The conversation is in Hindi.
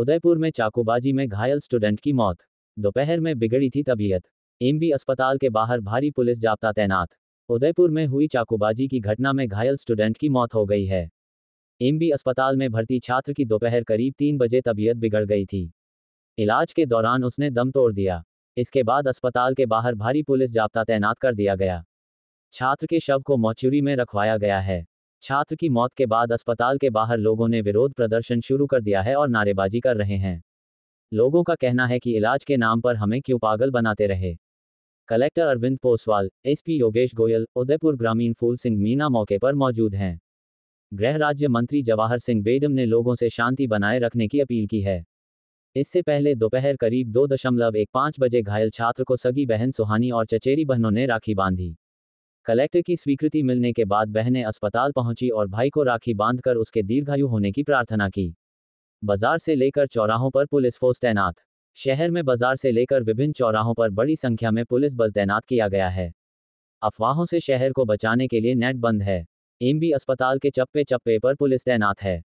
उदयपुर में चाकूबाजी में घायल स्टूडेंट की मौत दोपहर में बिगड़ी थी तबीयत एमबी अस्पताल के बाहर भारी पुलिस जाब्ता तैनात उदयपुर में हुई चाकूबाजी की घटना में घायल स्टूडेंट की मौत हो गई है एमबी अस्पताल में भर्ती छात्र की दोपहर करीब तीन बजे तबीयत बिगड़ गई थी इलाज के दौरान उसने दम तोड़ दिया इसके बाद अस्पताल के बाहर भारी पुलिस जाब्ता तैनात कर दिया गया छात्र के शव को मॉचुरी में रखवाया गया है छात्र की मौत के बाद अस्पताल के बाहर लोगों ने विरोध प्रदर्शन शुरू कर दिया है और नारेबाजी कर रहे हैं लोगों का कहना है कि इलाज के नाम पर हमें क्यों पागल बनाते रहे कलेक्टर अरविंद पोसवाल एसपी योगेश गोयल उदयपुर ग्रामीण फूल सिंह मीना मौके पर मौजूद हैं गृह राज्य मंत्री जवाहर सिंह बेडम ने लोगों से शांति बनाए रखने की अपील की है इससे पहले दोपहर करीब दो दशमलव एक पाँच बजे घायल छात्र को सगी बहन सुहानी और चचेरी बहनों ने राखी बांधी कलेक्टर की स्वीकृति मिलने के बाद बहनें अस्पताल पहुंची और भाई को राखी बांधकर उसके दीर्घायु होने की प्रार्थना की बाजार से लेकर चौराहों पर पुलिस फोर्स तैनात शहर में बाजार से लेकर विभिन्न चौराहों पर बड़ी संख्या में पुलिस बल तैनात किया गया है अफवाहों से शहर को बचाने के लिए नेट बंद है एमबी अस्पताल के चप्पे चप्पे पर पुलिस तैनात है